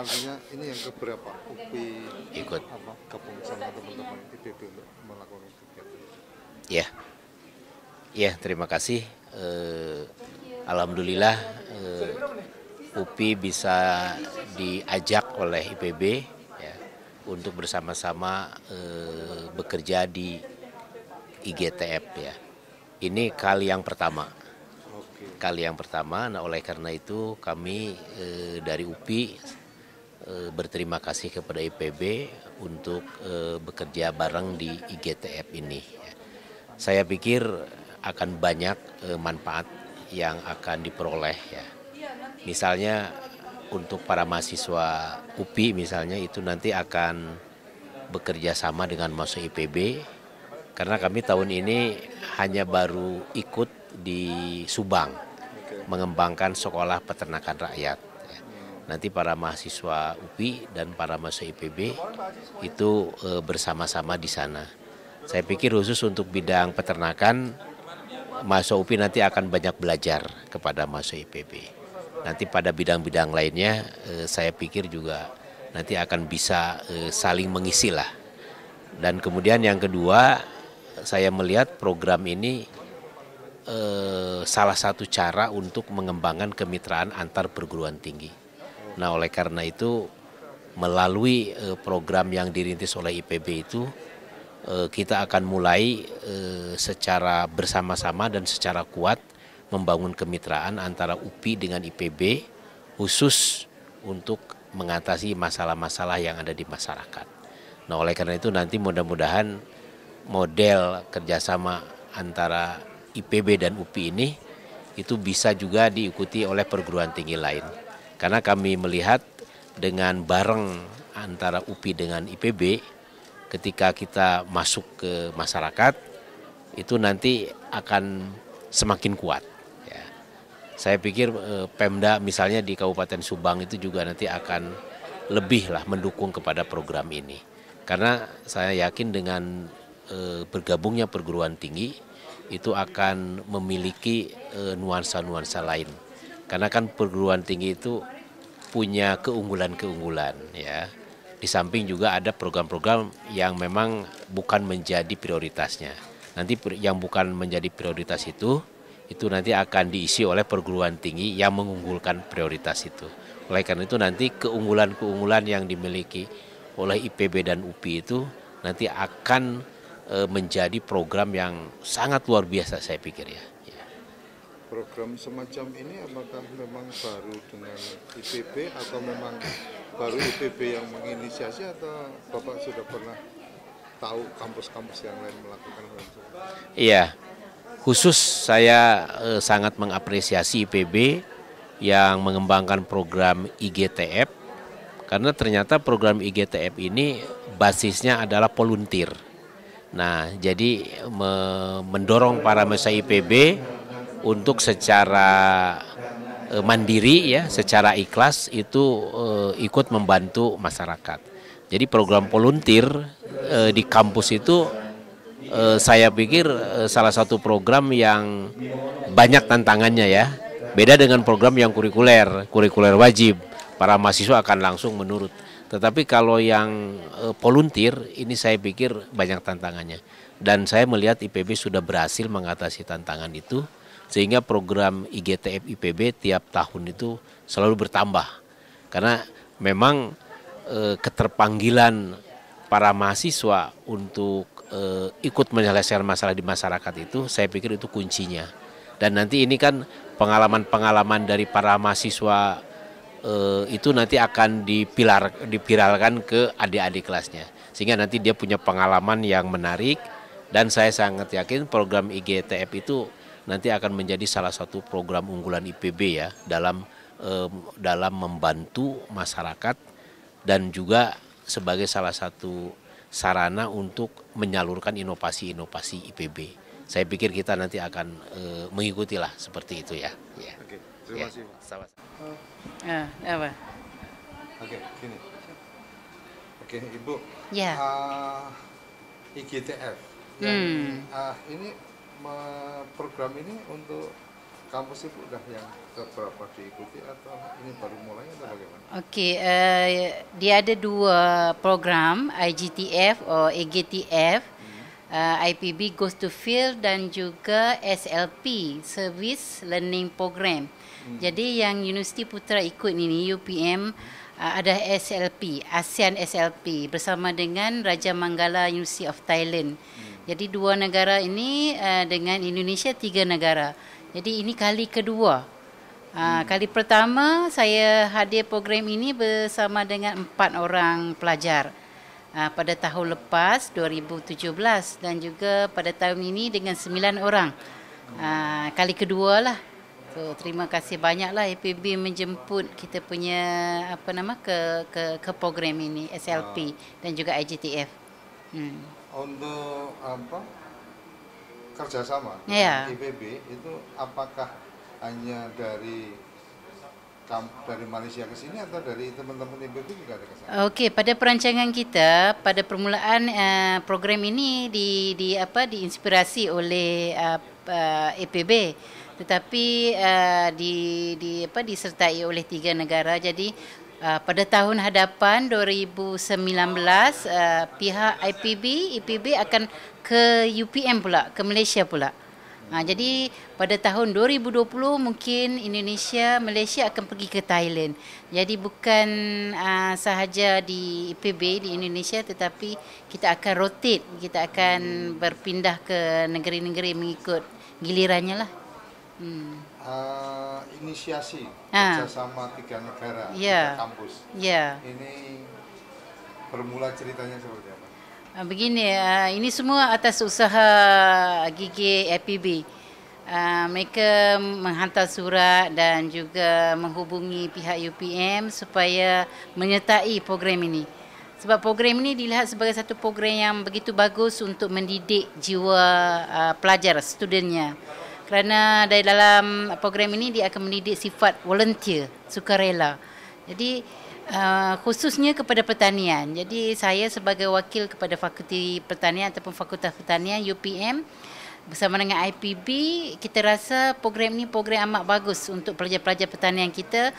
artinya ini yang keberapa UPI ikut apa, gabung sama teman-teman IPB untuk melakukan kegiatan ya ya terima kasih uh, alhamdulillah uh, UPI bisa diajak oleh IPB ya, untuk bersama-sama uh, bekerja di IGTF ya ini kali yang pertama kali yang pertama. Nah, oleh karena itu kami e, dari UPI Eh, berterima kasih kepada IPB untuk eh, bekerja bareng di IGTF ini. Saya pikir akan banyak eh, manfaat yang akan diperoleh ya. Misalnya untuk para mahasiswa UPI misalnya itu nanti akan bekerja sama dengan mahasiswa IPB karena kami tahun ini hanya baru ikut di Subang mengembangkan sekolah peternakan rakyat. Ya nanti para mahasiswa UPI dan para mahasiswa IPB itu eh, bersama-sama di sana. Saya pikir khusus untuk bidang peternakan, mahasiswa UPI nanti akan banyak belajar kepada mahasiswa IPB. Nanti pada bidang-bidang lainnya eh, saya pikir juga nanti akan bisa eh, saling mengisi lah. Dan kemudian yang kedua saya melihat program ini salah satu cara untuk mengembangkan kemitraan antar perguruan tinggi. Nah oleh karena itu melalui eh, program yang dirintis oleh IPB itu eh, kita akan mulai eh, secara bersama-sama dan secara kuat membangun kemitraan antara UPI dengan IPB khusus untuk mengatasi masalah-masalah yang ada di masyarakat. Nah oleh karena itu nanti mudah-mudahan model kerjasama antara IPB dan UPI ini itu bisa juga diikuti oleh perguruan tinggi lain. Karena kami melihat dengan bareng antara UPI dengan IPB ketika kita masuk ke masyarakat itu nanti akan semakin kuat. Ya. Saya pikir eh, Pemda misalnya di Kabupaten Subang itu juga nanti akan lebih lah mendukung kepada program ini. Karena saya yakin dengan eh, bergabungnya perguruan tinggi itu akan memiliki eh, nuansa-nuansa eh, lain. Karena kan perguruan tinggi itu punya keunggulan-keunggulan ya. Di samping juga ada program-program yang memang bukan menjadi prioritasnya. Nanti yang bukan menjadi prioritas itu itu nanti akan diisi oleh perguruan tinggi yang mengunggulkan prioritas itu. Oleh karena itu nanti keunggulan-keunggulan yang dimiliki oleh IPB dan UPI itu nanti akan eh, menjadi program yang sangat luar biasa saya pikir ya program semacam ini apakah memang baru dengan IPB atau memang baru IPB yang menginisiasi atau Bapak sudah pernah tahu kampus-kampus yang lain melakukan hal itu? Iya, khusus saya eh, sangat mengapresiasi IPB yang mengembangkan program IGTF karena ternyata program IGTF ini basisnya adalah volunteer. Nah, jadi mendorong para mahasiswa IPB untuk secara uh, mandiri ya, secara ikhlas itu uh, ikut membantu masyarakat. Jadi program volunteer uh, di kampus itu uh, saya pikir uh, salah satu program yang banyak tantangannya ya. Beda dengan program yang kurikuler, kurikuler wajib para mahasiswa akan langsung menurut. Tetapi kalau yang uh, volunteer ini saya pikir banyak tantangannya dan saya melihat IPB sudah berhasil mengatasi tantangan itu sehingga program IGTF IPB tiap tahun itu selalu bertambah. Karena memang e, keterpanggilan para mahasiswa untuk e, ikut menyelesaikan masalah di masyarakat itu saya pikir itu kuncinya. Dan nanti ini kan pengalaman-pengalaman dari para mahasiswa e, itu nanti akan dipilar, dipiralkan ke adik-adik kelasnya. Sehingga nanti dia punya pengalaman yang menarik dan saya sangat yakin program IGTF itu nanti akan menjadi salah satu program unggulan IPB ya dalam dalam membantu masyarakat dan juga sebagai salah satu sarana untuk menyalurkan inovasi-inovasi IPB. Saya pikir kita nanti akan eh, mengikuti lah seperti itu ya. ya. terima ya, kasih. Ya. apa? Oke, gini. Oke, Ibu. Ya. Uh, ah, IGTF. Dan, hmm. uh, ini program ini untuk kampus itu sudah yang berapa diikuti atau ini baru mulai atau bagaimana? Okey, uh, eh, dia ada dua program, IGTF atau EGTF, hmm. uh, eh, IPB Goes to Field dan juga SLP, Service Learning Program. Hmm. Jadi yang Universiti Putra ikut ini UPM uh, eh, ada SLP, ASEAN SLP bersama dengan Raja Mangala University of Thailand. Hmm. Jadi dua negara ini uh, dengan Indonesia tiga negara. Jadi ini kali kedua. Uh, hmm. Kali pertama saya hadir program ini bersama dengan empat orang pelajar uh, pada tahun lepas 2017 dan juga pada tahun ini dengan sembilan orang. Uh, kali kedua lah. So, terima kasih banyaklah IPB menjemput kita punya apa nama ke ke ke program ini SLP dan juga IGTF. Hmm. untuk apa kerjasama yeah. IPB iya. itu apakah hanya dari dari Malaysia ke sini atau dari teman-teman IPB juga ada kesana? Okey, Oke, pada perancangan kita pada permulaan uh, program ini di di apa diinspirasi oleh uh, uh, tetapi uh, di di apa disertai oleh tiga negara jadi Uh, pada tahun hadapan 2019 uh, pihak IPB IPB e akan ke UPM pula ke Malaysia pula. Ha, jadi pada tahun 2020 mungkin Indonesia Malaysia akan pergi ke Thailand. Jadi bukan uh, sahaja di IPB e di Indonesia tetapi kita akan rotate kita akan berpindah ke negeri-negeri mengikut gilirannya lah hmm. uh, inisiasi ha. kerjasama tiga negara yeah. kampus. Yeah. Ini bermula ceritanya seperti apa? Ah, begini, ah, ini semua atas usaha gigi APB. Mereka menghantar surat dan juga menghubungi pihak UPM supaya menyertai program ini. Sebab program ini dilihat sebagai satu program yang begitu bagus untuk mendidik jiwa pelajar, studentnya kerana dari dalam program ini dia akan mendidik sifat volunteer, sukarela. Jadi uh, khususnya kepada pertanian. Jadi saya sebagai wakil kepada Fakulti Pertanian ataupun Fakultas Pertanian UPM bersama dengan IPB kita rasa program ini program amat bagus untuk pelajar-pelajar pertanian kita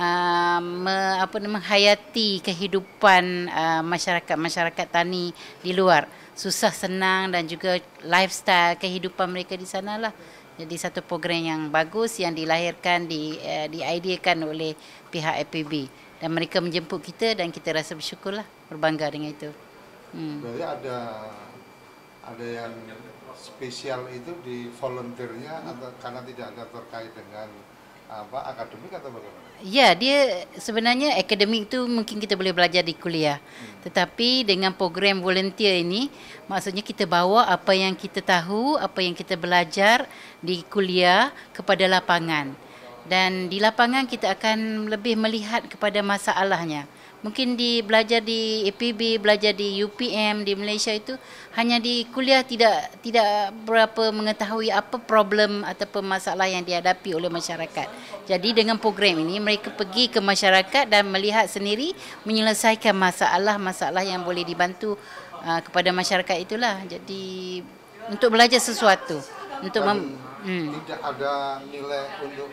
uh, me, apa menghayati kehidupan uh, masyarakat-masyarakat tani di luar susah senang dan juga lifestyle kehidupan mereka di sana lah jadi satu program yang bagus yang dilahirkan di uh, eh, diideakan oleh pihak APB dan mereka menjemput kita dan kita rasa bersyukurlah berbangga dengan itu. Hmm. Berarti ada ada yang spesial itu di volunteernya atau karena tidak ada terkait dengan apa akademik atau bagaimana? Ya, dia sebenarnya akademik itu mungkin kita boleh belajar di kuliah. Hmm. Tetapi dengan program volunteer ini, maksudnya kita bawa apa yang kita tahu, apa yang kita belajar di kuliah kepada lapangan. Dan di lapangan kita akan lebih melihat kepada masalahnya mungkin di belajar di APB, belajar di UPM di Malaysia itu hanya di kuliah tidak tidak berapa mengetahui apa problem atau masalah yang dihadapi oleh masyarakat. Jadi dengan program ini mereka pergi ke masyarakat dan melihat sendiri menyelesaikan masalah-masalah yang boleh dibantu uh, kepada masyarakat itulah. Jadi untuk belajar sesuatu untuk hmm. tidak ada nilai untuk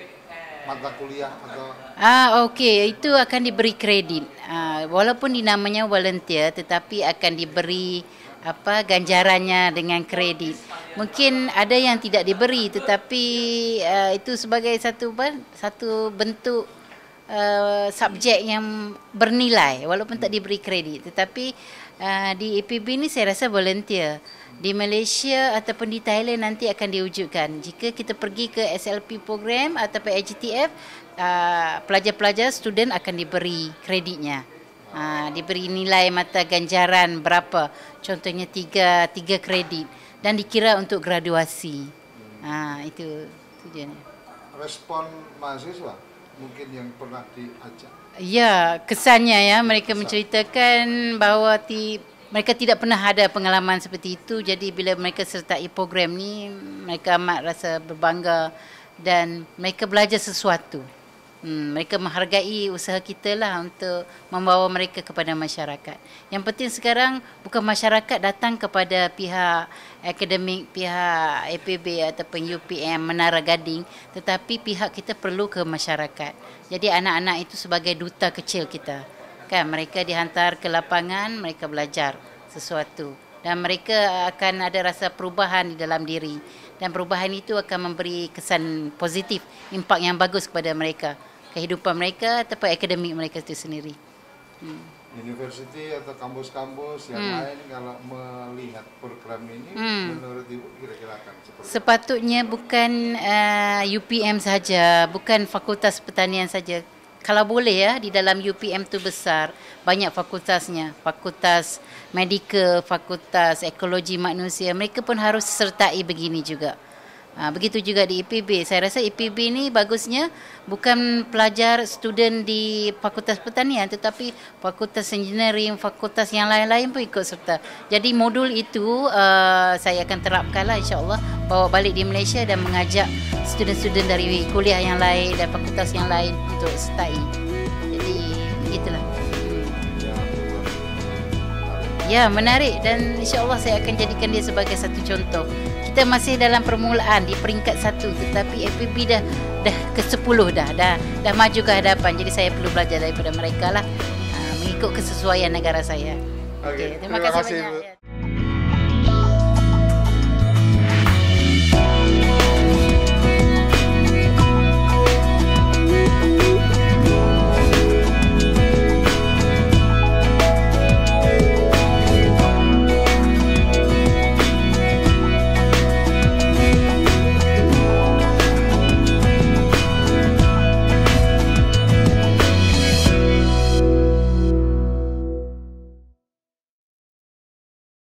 mata kuliah atau ah okay, itu akan diberi kredit ah, walaupun dinamanya volunteer tetapi akan diberi apa ganjarannya dengan kredit mungkin ada yang tidak diberi tetapi uh, itu sebagai satu satu bentuk uh, subjek yang bernilai walaupun tak diberi kredit tetapi uh, di EPB ini saya rasa volunteer di Malaysia ataupun di Thailand nanti akan diwujudkan. Jika kita pergi ke SLP program atau PGTF uh, ah, pelajar-pelajar student akan diberi kreditnya. Uh, diberi nilai mata ganjaran berapa. Contohnya tiga, tiga kredit dan dikira untuk graduasi. Uh, itu itu Respon mahasiswa mungkin yang pernah diajak. Ya, kesannya ya mereka menceritakan bahawa ti, mereka tidak pernah ada pengalaman seperti itu jadi bila mereka sertai program ni mereka amat rasa berbangga dan mereka belajar sesuatu hmm, mereka menghargai usaha kita lah untuk membawa mereka kepada masyarakat yang penting sekarang bukan masyarakat datang kepada pihak akademik pihak APB ataupun UPM Menara Gading tetapi pihak kita perlu ke masyarakat jadi anak-anak itu sebagai duta kecil kita kan mereka dihantar ke lapangan mereka belajar sesuatu dan mereka akan ada rasa perubahan di dalam diri dan perubahan itu akan memberi kesan positif impak yang bagus kepada mereka kehidupan mereka ataupun akademik mereka itu sendiri hmm. Universiti atau kampus-kampus yang hmm. lain kalau melihat program ini hmm. menurut ibu kira-kira akan seperti sepatutnya bukan uh, UPM saja, bukan Fakultas Pertanian saja, kalau boleh ya di dalam UPM tu besar banyak fakultasnya fakultas medical fakultas ekologi manusia mereka pun harus sertai begini juga Ha, begitu juga di IPB. E saya rasa IPB e ini bagusnya bukan pelajar student di Fakultas Pertanian tetapi Fakultas Engineering, Fakultas yang lain-lain pun ikut serta. Jadi modul itu uh, saya akan terapkan lah Allah bawa balik di Malaysia dan mengajak student-student dari kuliah yang lain dan fakultas yang lain untuk setai. Ya, menarik dan insya-Allah saya akan jadikan dia sebagai satu contoh. Kita masih dalam permulaan di peringkat satu tetapi FPP dah dah ke sepuluh dah, dah dah maju ke hadapan. Jadi saya perlu belajar daripada mereka lah ah, mengikut kesesuaian negara saya. Okey, okay, terima, terima kasih banyak. Ibu. Ya.